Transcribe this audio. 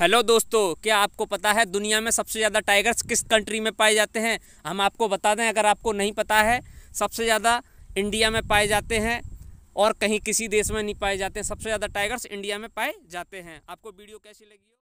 hello दोस्तों क्या आपको पता है दुनिया में सबसे ज़्यादा टाइगर्स किस कंट्री में पाए जाते हैं हम आपको बता दें अगर आपको नहीं पता है सबसे ज़्यादा इंडिया में पाए जाते हैं और कहीं किसी देश में नहीं पाए जाते हैं सबसे ज़्यादा टाइगर्स इंडिया में पाए जाते हैं आपको वीडियो कैसी लगी